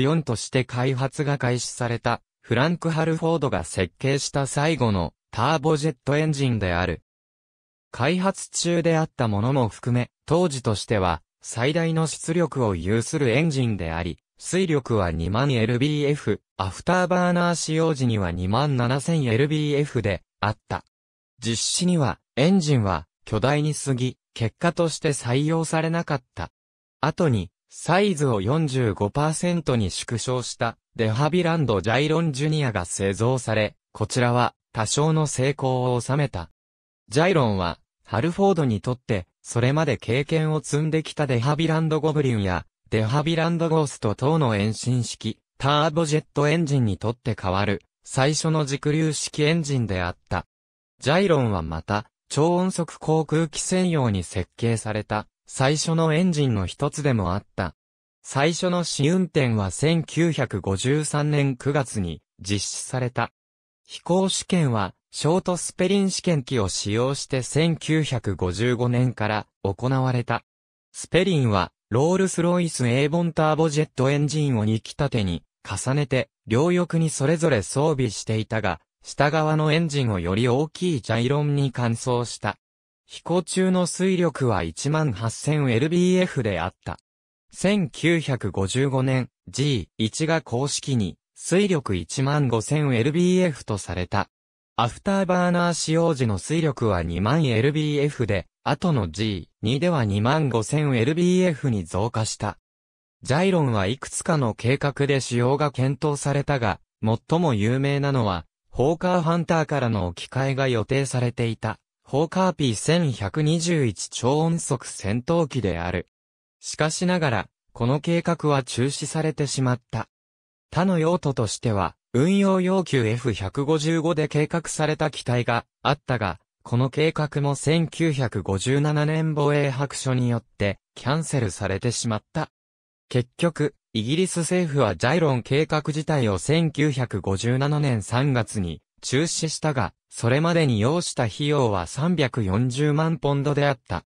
4として開発が開始された、フランク・ハルフォードが設計した最後のターボジェットエンジンである。開発中であったものも含め、当時としては最大の出力を有するエンジンであり、水力は2 0 0 0 l b f アフターバーナー使用時には 27,000lbf であった。実施には、エンジンは巨大に過ぎ、結果として採用されなかった。後に、サイズを45%に縮小したデハビランドジャイロンジュニアが製造され、こちらは多少の成功を収めた。ジャイロンはハルフォードにとってそれまで経験を積んできたデハビランドゴブリンやデハビランドゴースト等の遠心式ターボジェットエンジンにとって変わる最初の軸流式エンジンであった。ジャイロンはまた超音速航空機専用に設計された最初のエンジンの一つでもあった。最初の試運転は1953年9月に実施された。飛行試験はショートスペリン試験機を使用して1955年から行われた。スペリンはロールスロイス A ボンターボジェットエンジンを2機立てに重ねて両翼にそれぞれ装備していたが、下側のエンジンをより大きいジャイロンに換装した。飛行中の水力は 18000lbf であった。1955年、G1 が公式に水力 15000lbf とされた。アフターバーナー使用時の水力は2 0 0 0 l b f で、後の G2 では 25000lbf に増加した。ジャイロンはいくつかの計画で使用が検討されたが、最も有名なのは、ホーカーハンターからの置き換えが予定されていたホーカー P1121 超音速戦闘機である。しかしながら、この計画は中止されてしまった。他の用途としては、運用要求 F155 で計画された機体があったが、この計画も1957年防衛白書によってキャンセルされてしまった。結局、イギリス政府はジャイロン計画自体を1957年3月に中止したが、それまでに要した費用は340万ポンドであった。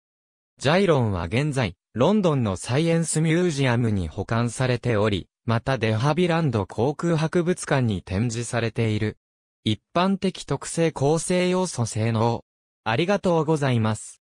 ジャイロンは現在、ロンドンのサイエンスミュージアムに保管されており、またデハビランド航空博物館に展示されている。一般的特性構成要素性能。ありがとうございます。